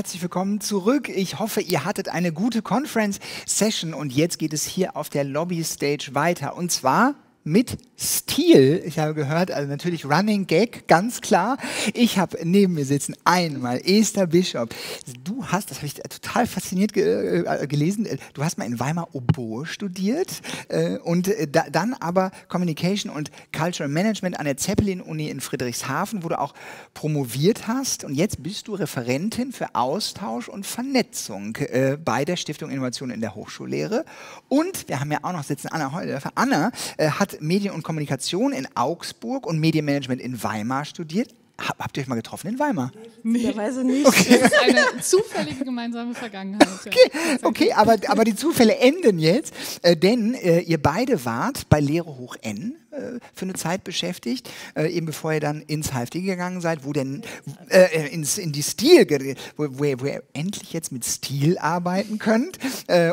herzlich willkommen zurück. Ich hoffe, ihr hattet eine gute Conference-Session und jetzt geht es hier auf der Lobby-Stage weiter. Und zwar mit Stil. Ich habe gehört, also natürlich Running Gag, ganz klar. Ich habe neben mir sitzen einmal Esther Bishop. Du hast, das habe ich total fasziniert ge äh, gelesen, äh, du hast mal in Weimar Oboe studiert äh, und äh, da, dann aber Communication und Cultural Management an der Zeppelin-Uni in Friedrichshafen, wo du auch promoviert hast und jetzt bist du Referentin für Austausch und Vernetzung äh, bei der Stiftung Innovation in der Hochschullehre. Und wir haben ja auch noch sitzen Anna Heulöfer. Anna hat hat Medien und Kommunikation in Augsburg und Medienmanagement in Weimar studiert, hab, habt ihr euch mal getroffen in Weimar? Nee, weiß ich nicht. Okay. Das ist eine zufällige gemeinsame Vergangenheit. Okay, okay aber, aber die Zufälle enden jetzt, äh, denn äh, ihr beide wart bei Lehre hoch N äh, für eine Zeit beschäftigt, äh, eben bevor ihr dann ins HFD gegangen seid, wo denn äh, äh, ins, in die Stil, wo, wo, ihr, wo, ihr, endlich jetzt mit Stil arbeiten könnt.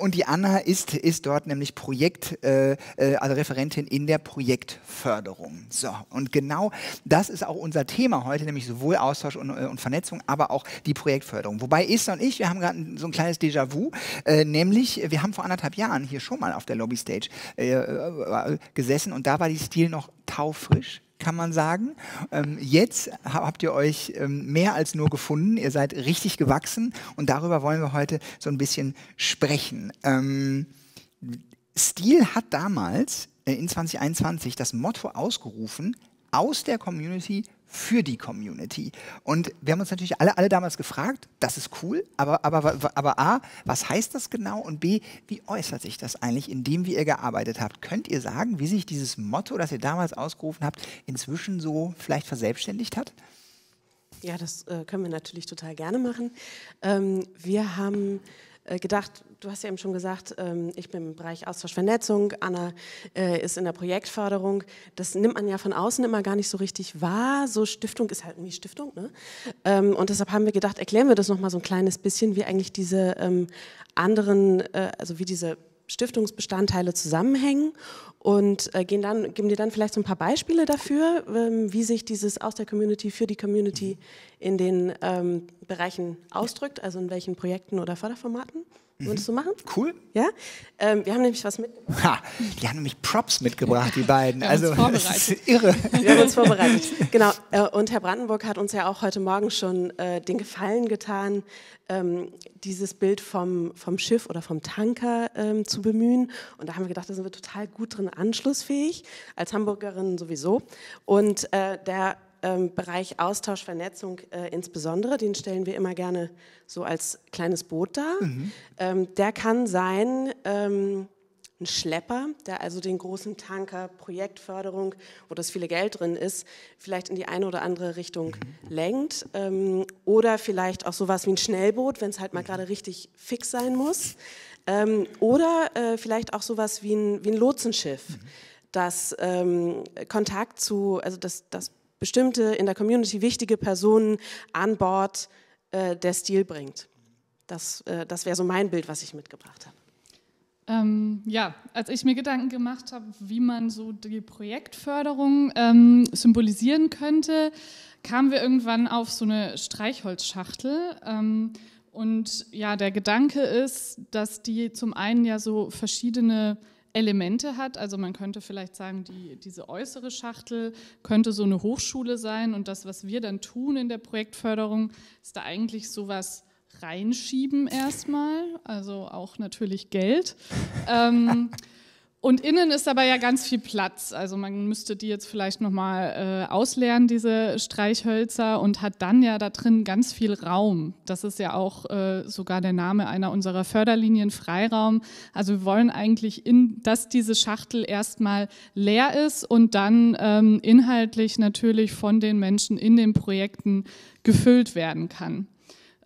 und die Anna ist, ist dort nämlich Projekt, also Referentin in der Projektförderung. So, und genau das ist auch unser Thema heute heute, nämlich sowohl Austausch und, äh, und Vernetzung, aber auch die Projektförderung. Wobei Esther und ich, wir haben gerade so ein kleines Déjà-vu, äh, nämlich wir haben vor anderthalb Jahren hier schon mal auf der Lobbystage äh, äh, gesessen und da war die Stil noch taufrisch kann man sagen. Ähm, jetzt habt ihr euch ähm, mehr als nur gefunden, ihr seid richtig gewachsen und darüber wollen wir heute so ein bisschen sprechen. Ähm, Stil hat damals äh, in 2021 das Motto ausgerufen, aus der Community für die Community. Und wir haben uns natürlich alle, alle damals gefragt, das ist cool, aber, aber, aber A, was heißt das genau? Und B, wie äußert sich das eigentlich, in dem, wie ihr gearbeitet habt? Könnt ihr sagen, wie sich dieses Motto, das ihr damals ausgerufen habt, inzwischen so vielleicht verselbstständigt hat? Ja, das äh, können wir natürlich total gerne machen. Ähm, wir haben äh, gedacht, du hast ja eben schon gesagt, ähm, ich bin im Bereich Austausch Vernetzung, Anna äh, ist in der Projektförderung. Das nimmt man ja von außen immer gar nicht so richtig wahr. So Stiftung ist halt irgendwie Stiftung. Ne? Ähm, und deshalb haben wir gedacht, erklären wir das nochmal so ein kleines bisschen, wie eigentlich diese ähm, anderen, äh, also wie diese Stiftungsbestandteile zusammenhängen und äh, gehen dann, geben dir dann vielleicht so ein paar Beispiele dafür, ähm, wie sich dieses aus der Community für die Community in den ähm, Bereichen ausdrückt, also in welchen Projekten oder Förderformaten. Würdest mhm. du machen? Cool. Ja? Ähm, wir haben nämlich was mitgebracht. Ha, die haben nämlich Props mitgebracht, die beiden. Wir also, das ist irre. Wir haben uns vorbereitet. Genau. Äh, und Herr Brandenburg hat uns ja auch heute Morgen schon äh, den Gefallen getan, ähm, dieses Bild vom, vom Schiff oder vom Tanker ähm, zu bemühen. Und da haben wir gedacht, da sind wir total gut drin anschlussfähig, als Hamburgerinnen sowieso. Und äh, der ähm, Bereich Austausch, Vernetzung äh, insbesondere, den stellen wir immer gerne so als kleines Boot dar. Mhm. Ähm, der kann sein ähm, ein Schlepper, der also den großen Tanker, Projektförderung, wo das viele Geld drin ist, vielleicht in die eine oder andere Richtung mhm. lenkt. Ähm, oder vielleicht auch sowas wie ein Schnellboot, wenn es halt mal mhm. gerade richtig fix sein muss. Ähm, oder äh, vielleicht auch sowas wie ein, wie ein Lotsenschiff mhm. das ähm, Kontakt zu, also das, das bestimmte in der Community wichtige Personen an Bord äh, der Stil bringt. Das, äh, das wäre so mein Bild, was ich mitgebracht habe. Ähm, ja, als ich mir Gedanken gemacht habe, wie man so die Projektförderung ähm, symbolisieren könnte, kamen wir irgendwann auf so eine Streichholzschachtel. Ähm, und ja, der Gedanke ist, dass die zum einen ja so verschiedene Elemente hat. Also man könnte vielleicht sagen, die, diese äußere Schachtel könnte so eine Hochschule sein und das, was wir dann tun in der Projektförderung, ist da eigentlich sowas reinschieben erstmal, also auch natürlich Geld. Ähm, Und innen ist aber ja ganz viel Platz. Also man müsste die jetzt vielleicht nochmal äh, ausleeren, diese Streichhölzer, und hat dann ja da drin ganz viel Raum. Das ist ja auch äh, sogar der Name einer unserer Förderlinien Freiraum. Also wir wollen eigentlich, in, dass diese Schachtel erstmal leer ist und dann ähm, inhaltlich natürlich von den Menschen in den Projekten gefüllt werden kann.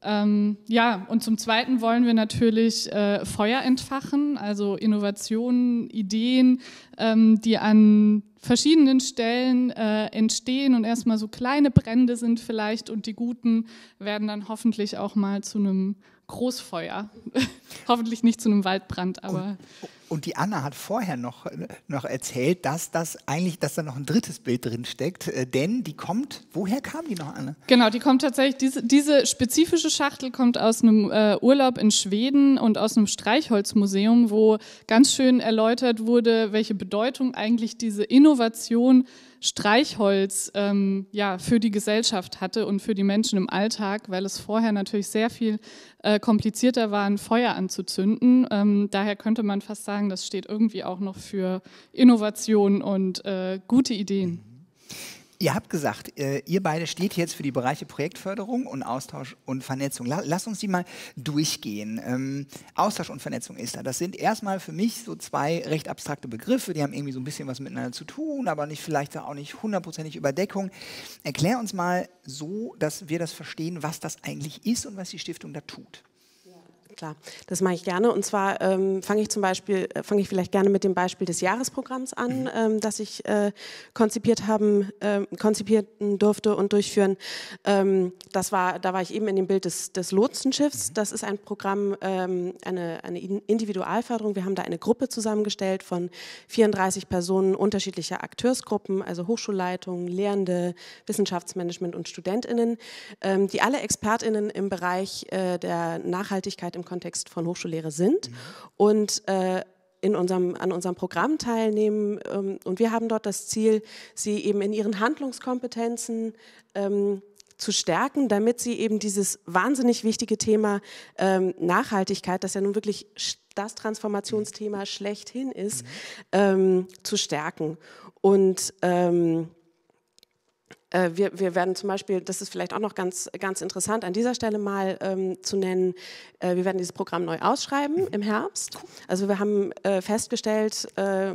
Ähm, ja, und zum Zweiten wollen wir natürlich äh, Feuer entfachen, also Innovationen, Ideen, ähm, die an verschiedenen Stellen äh, entstehen und erstmal so kleine Brände sind vielleicht und die guten werden dann hoffentlich auch mal zu einem Großfeuer. hoffentlich nicht zu einem Waldbrand, aber. Und, und, die Anna hat vorher noch, noch erzählt, dass das eigentlich, dass da noch ein drittes Bild drin steckt, äh, denn die kommt, woher kam die noch, Anne? Genau, die kommt tatsächlich, diese, diese spezifische Schachtel kommt aus einem äh, Urlaub in Schweden und aus einem Streichholzmuseum, wo ganz schön erläutert wurde, welche Bedeutung Bedeutung eigentlich diese Innovation Streichholz ähm, ja, für die Gesellschaft hatte und für die Menschen im Alltag, weil es vorher natürlich sehr viel äh, komplizierter war, ein Feuer anzuzünden. Ähm, daher könnte man fast sagen, das steht irgendwie auch noch für Innovation und äh, gute Ideen. Mhm. Ihr habt gesagt, äh, ihr beide steht jetzt für die Bereiche Projektförderung und Austausch und Vernetzung. Lass uns die mal durchgehen. Ähm, Austausch und Vernetzung ist da. Das sind erstmal für mich so zwei recht abstrakte Begriffe, die haben irgendwie so ein bisschen was miteinander zu tun, aber nicht vielleicht auch nicht hundertprozentig Überdeckung. Erklär uns mal so, dass wir das verstehen, was das eigentlich ist und was die Stiftung da tut. Klar, das mache ich gerne. Und zwar ähm, fange ich zum Beispiel, äh, fange ich vielleicht gerne mit dem Beispiel des Jahresprogramms an, mhm. ähm, das ich äh, konzipiert haben, äh, konzipieren durfte und durchführen. Ähm, das war, da war ich eben in dem Bild des, des Lotsenschiffs. Mhm. Das ist ein Programm, ähm, eine, eine Individualförderung. Wir haben da eine Gruppe zusammengestellt von 34 Personen unterschiedlicher Akteursgruppen, also Hochschulleitungen, Lehrende, Wissenschaftsmanagement und StudentInnen, ähm, die alle ExpertInnen im Bereich äh, der Nachhaltigkeit im Kontext von Hochschullehre sind mhm. und äh, in unserem, an unserem Programm teilnehmen. Ähm, und wir haben dort das Ziel, sie eben in ihren Handlungskompetenzen ähm, zu stärken, damit sie eben dieses wahnsinnig wichtige Thema ähm, Nachhaltigkeit, das ja nun wirklich das Transformationsthema schlechthin ist, mhm. ähm, zu stärken. Und ähm, äh, wir, wir, werden zum Beispiel, das ist vielleicht auch noch ganz, ganz interessant, an dieser Stelle mal ähm, zu nennen, äh, wir werden dieses Programm neu ausschreiben mhm. im Herbst. Also wir haben äh, festgestellt, äh,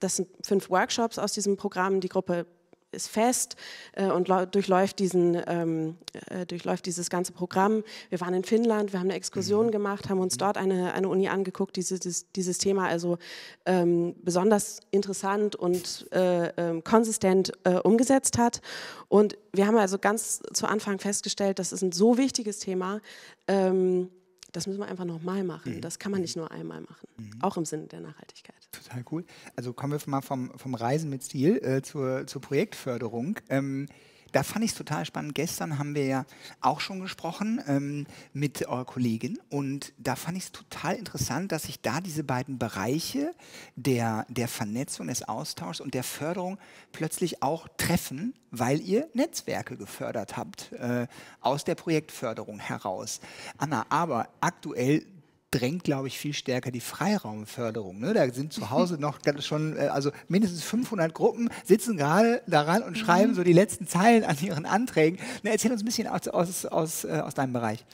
das sind fünf Workshops aus diesem Programm, die Gruppe ist fest äh, und durchläuft, diesen, ähm, äh, durchläuft dieses ganze Programm. Wir waren in Finnland, wir haben eine Exkursion mhm. gemacht, haben uns mhm. dort eine, eine Uni angeguckt, dieses, dieses, dieses Thema also ähm, besonders interessant und äh, ähm, konsistent äh, umgesetzt hat. Und wir haben also ganz zu Anfang festgestellt, das ist ein so wichtiges Thema. Ähm, das müssen wir einfach nochmal machen. Mhm. Das kann man mhm. nicht nur einmal machen. Mhm. Auch im Sinne der Nachhaltigkeit. Total cool. Also kommen wir mal vom, vom Reisen mit Stil äh, zur, zur Projektförderung. Ähm, da fand ich es total spannend. Gestern haben wir ja auch schon gesprochen ähm, mit eurer Kollegin und da fand ich es total interessant, dass sich da diese beiden Bereiche der, der Vernetzung, des Austauschs und der Förderung plötzlich auch treffen, weil ihr Netzwerke gefördert habt äh, aus der Projektförderung heraus. Anna, aber aktuell drängt, glaube ich, viel stärker die Freiraumförderung. Ne? Da sind zu Hause noch schon, äh, also mindestens 500 Gruppen sitzen gerade daran und schreiben mhm. so die letzten Zeilen an ihren Anträgen. Ne, erzähl uns ein bisschen aus, aus, aus, äh, aus deinem Bereich.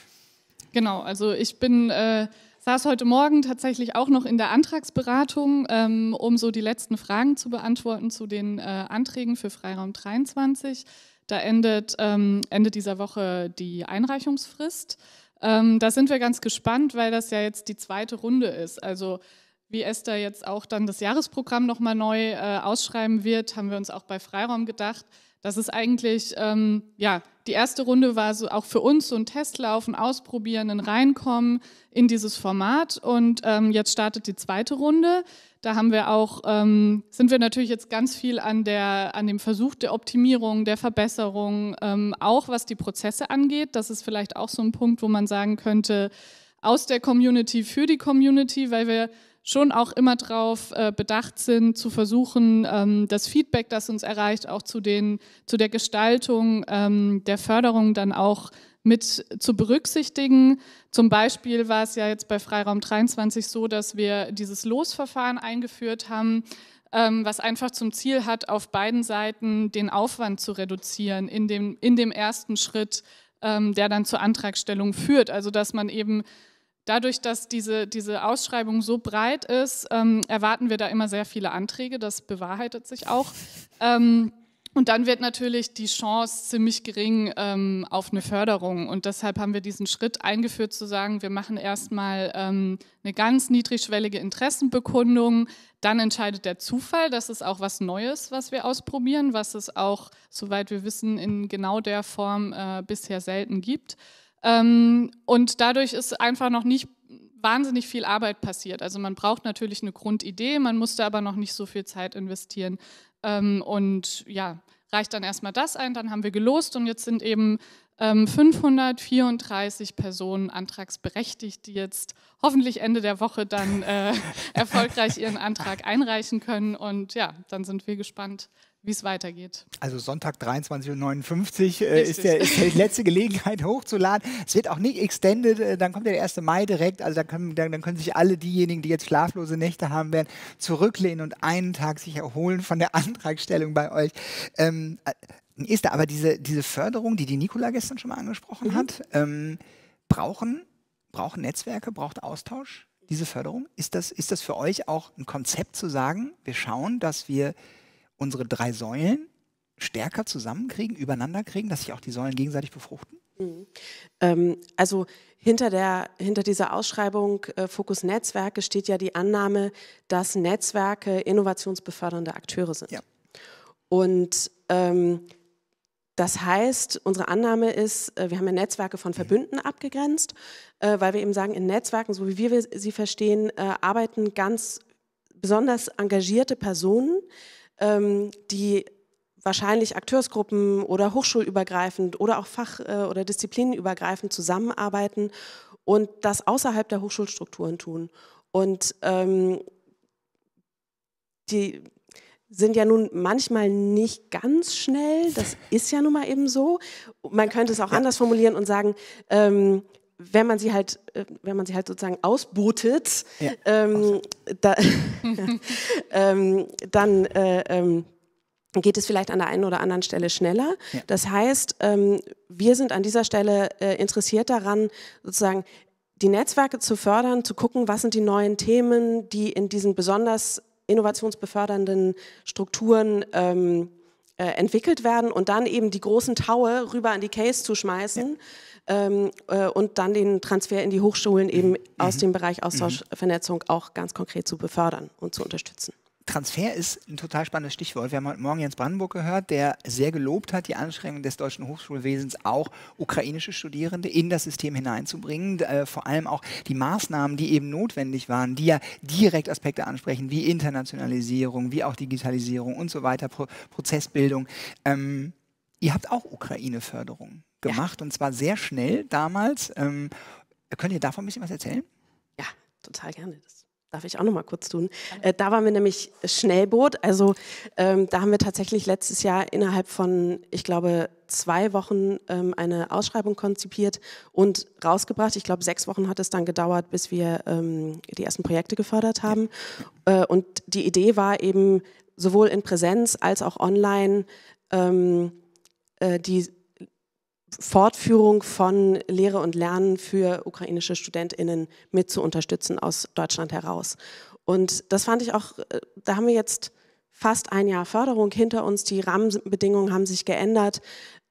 Genau, also ich bin, äh, saß heute Morgen tatsächlich auch noch in der Antragsberatung, ähm, um so die letzten Fragen zu beantworten zu den äh, Anträgen für Freiraum 23. Da endet ähm, Ende dieser Woche die Einreichungsfrist. Ähm, da sind wir ganz gespannt, weil das ja jetzt die zweite Runde ist. Also wie Esther jetzt auch dann das Jahresprogramm nochmal neu äh, ausschreiben wird, haben wir uns auch bei Freiraum gedacht. Das ist eigentlich, ähm, ja, die erste Runde war so auch für uns so ein Testlaufen, Ausprobieren, ein Reinkommen in dieses Format. Und ähm, jetzt startet die zweite Runde. Da haben wir auch, ähm, sind wir natürlich jetzt ganz viel an, der, an dem Versuch der Optimierung, der Verbesserung, ähm, auch was die Prozesse angeht. Das ist vielleicht auch so ein Punkt, wo man sagen könnte, aus der Community für die Community, weil wir schon auch immer darauf äh, bedacht sind, zu versuchen, ähm, das Feedback, das uns erreicht, auch zu, den, zu der Gestaltung ähm, der Förderung dann auch zu mit zu berücksichtigen. Zum Beispiel war es ja jetzt bei Freiraum 23 so, dass wir dieses Losverfahren eingeführt haben, ähm, was einfach zum Ziel hat, auf beiden Seiten den Aufwand zu reduzieren in dem, in dem ersten Schritt, ähm, der dann zur Antragstellung führt. Also dass man eben dadurch, dass diese, diese Ausschreibung so breit ist, ähm, erwarten wir da immer sehr viele Anträge. Das bewahrheitet sich auch. Ähm, und dann wird natürlich die Chance ziemlich gering ähm, auf eine Förderung. Und deshalb haben wir diesen Schritt eingeführt, zu sagen, wir machen erstmal ähm, eine ganz niedrigschwellige Interessenbekundung. Dann entscheidet der Zufall. Das ist auch was Neues, was wir ausprobieren, was es auch, soweit wir wissen, in genau der Form äh, bisher selten gibt. Ähm, und dadurch ist einfach noch nicht wahnsinnig viel Arbeit passiert. Also man braucht natürlich eine Grundidee, man musste aber noch nicht so viel Zeit investieren. Ähm, und ja, reicht dann erstmal das ein, dann haben wir gelost und jetzt sind eben 534 ähm, Personen antragsberechtigt, die jetzt hoffentlich Ende der Woche dann äh, erfolgreich ihren Antrag einreichen können. Und ja, dann sind wir gespannt, wie es weitergeht. Also Sonntag 23.59 Uhr äh, ist, ist die letzte Gelegenheit hochzuladen. Es wird auch nicht extended, äh, dann kommt der 1. Mai direkt. Also dann können, dann, dann können sich alle diejenigen, die jetzt schlaflose Nächte haben werden, zurücklehnen und einen Tag sich erholen von der Antragstellung bei euch. Ähm, äh, ist da aber diese, diese Förderung, die die Nikola gestern schon mal angesprochen mhm. hat, ähm, brauchen, brauchen Netzwerke, braucht Austausch diese Förderung? Ist das, ist das für euch auch ein Konzept zu sagen, wir schauen, dass wir unsere drei Säulen stärker zusammenkriegen, übereinander kriegen, dass sich auch die Säulen gegenseitig befruchten? Mhm. Ähm, also hinter, der, hinter dieser Ausschreibung äh, Fokus Netzwerke steht ja die Annahme, dass Netzwerke innovationsbefördernde Akteure sind. Ja. Und ähm, das heißt, unsere Annahme ist, äh, wir haben ja Netzwerke von mhm. Verbünden abgegrenzt, äh, weil wir eben sagen, in Netzwerken, so wie wir sie verstehen, äh, arbeiten ganz besonders engagierte Personen, ähm, die wahrscheinlich Akteursgruppen oder hochschulübergreifend oder auch fach- oder disziplinenübergreifend zusammenarbeiten und das außerhalb der Hochschulstrukturen tun. Und ähm, die, sind ja nun manchmal nicht ganz schnell. Das ist ja nun mal eben so. Man könnte es auch anders formulieren und sagen, ähm, wenn man sie halt, äh, wenn man sie halt sozusagen ausbootet, ja. ähm, da, ähm, dann äh, ähm, geht es vielleicht an der einen oder anderen Stelle schneller. Ja. Das heißt, ähm, wir sind an dieser Stelle äh, interessiert daran, sozusagen die Netzwerke zu fördern, zu gucken, was sind die neuen Themen, die in diesen besonders innovationsbefördernden Strukturen ähm, äh, entwickelt werden und dann eben die großen Taue rüber an die Case zu schmeißen ja. ähm, äh, und dann den Transfer in die Hochschulen eben mhm. aus mhm. dem Bereich Austauschvernetzung mhm. auch ganz konkret zu befördern und zu unterstützen. Transfer ist ein total spannendes Stichwort. Wir haben heute Morgen Jens Brandenburg gehört, der sehr gelobt hat, die Anstrengungen des deutschen Hochschulwesens, auch ukrainische Studierende in das System hineinzubringen. Äh, vor allem auch die Maßnahmen, die eben notwendig waren, die ja direkt Aspekte ansprechen, wie Internationalisierung, wie auch Digitalisierung und so weiter, Pro Prozessbildung. Ähm, ihr habt auch Ukraine-Förderung gemacht ja. und zwar sehr schnell damals. Ähm, könnt ihr davon ein bisschen was erzählen? Ja, total gerne. Das darf ich auch noch mal kurz tun. Äh, da waren wir nämlich Schnellboot. Also ähm, da haben wir tatsächlich letztes Jahr innerhalb von, ich glaube, zwei Wochen ähm, eine Ausschreibung konzipiert und rausgebracht. Ich glaube, sechs Wochen hat es dann gedauert, bis wir ähm, die ersten Projekte gefördert haben. Äh, und die Idee war eben sowohl in Präsenz als auch online ähm, äh, die Fortführung von Lehre und Lernen für ukrainische StudentInnen mit zu unterstützen aus Deutschland heraus. Und das fand ich auch, äh, da haben wir jetzt fast ein Jahr Förderung hinter uns, die Rahmenbedingungen haben sich geändert.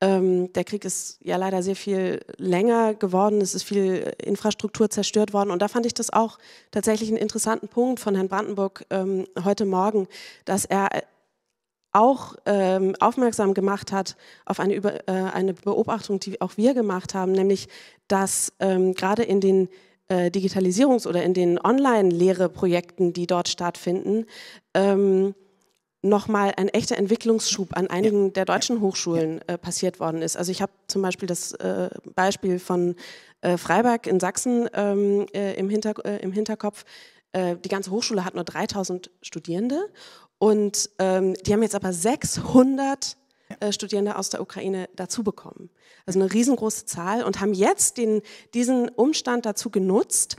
Ähm, der Krieg ist ja leider sehr viel länger geworden, es ist viel äh, Infrastruktur zerstört worden. Und da fand ich das auch tatsächlich einen interessanten Punkt von Herrn Brandenburg ähm, heute Morgen, dass er äh, auch ähm, aufmerksam gemacht hat auf eine, Über äh, eine Beobachtung, die auch wir gemacht haben, nämlich dass ähm, gerade in den äh, Digitalisierungs- oder in den Online-Lehre-Projekten, die dort stattfinden, ähm, nochmal ein echter Entwicklungsschub an einigen ja. der deutschen Hochschulen äh, passiert worden ist. Also ich habe zum Beispiel das äh, Beispiel von äh, Freiberg in Sachsen ähm, äh, im, Hinter äh, im Hinterkopf. Äh, die ganze Hochschule hat nur 3000 Studierende und ähm, die haben jetzt aber 600 äh, Studierende aus der Ukraine dazu bekommen. Also eine riesengroße Zahl und haben jetzt den, diesen Umstand dazu genutzt,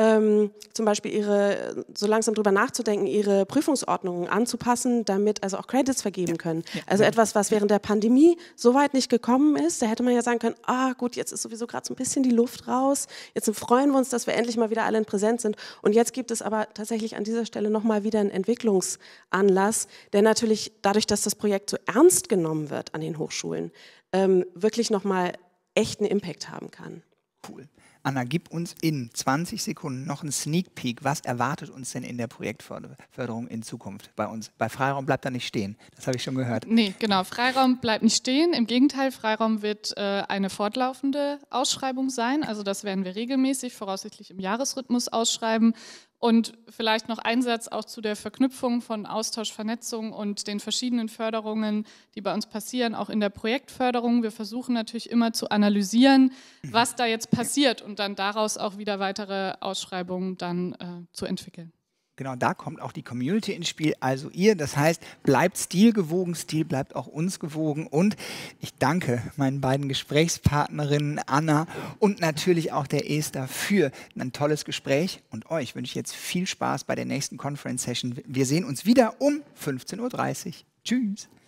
ähm, zum Beispiel ihre, so langsam drüber nachzudenken, ihre Prüfungsordnungen anzupassen, damit also auch Credits vergeben können. Ja. Also etwas, was während der Pandemie so weit nicht gekommen ist, da hätte man ja sagen können, ah gut, jetzt ist sowieso gerade so ein bisschen die Luft raus, jetzt freuen wir uns, dass wir endlich mal wieder alle in Präsenz sind. Und jetzt gibt es aber tatsächlich an dieser Stelle nochmal wieder einen Entwicklungsanlass, der natürlich dadurch, dass das Projekt so ernst genommen wird an den Hochschulen, ähm, wirklich nochmal echten Impact haben kann. Cool. Anna, gib uns in 20 Sekunden noch einen Sneak Peek. Was erwartet uns denn in der Projektförderung in Zukunft bei uns? Bei Freiraum bleibt da nicht stehen. Das habe ich schon gehört. Nee, genau. Freiraum bleibt nicht stehen. Im Gegenteil, Freiraum wird äh, eine fortlaufende Ausschreibung sein. Also das werden wir regelmäßig, voraussichtlich im Jahresrhythmus ausschreiben. Und vielleicht noch ein Satz auch zu der Verknüpfung von Austausch, Vernetzung und den verschiedenen Förderungen, die bei uns passieren, auch in der Projektförderung. Wir versuchen natürlich immer zu analysieren, was da jetzt passiert und dann daraus auch wieder weitere Ausschreibungen dann äh, zu entwickeln genau da kommt auch die Community ins Spiel, also ihr. Das heißt, bleibt stilgewogen, Stil bleibt auch uns gewogen. Und ich danke meinen beiden Gesprächspartnerinnen Anna und natürlich auch der Esther für ein tolles Gespräch. Und euch wünsche ich jetzt viel Spaß bei der nächsten Conference Session. Wir sehen uns wieder um 15.30 Uhr. Tschüss.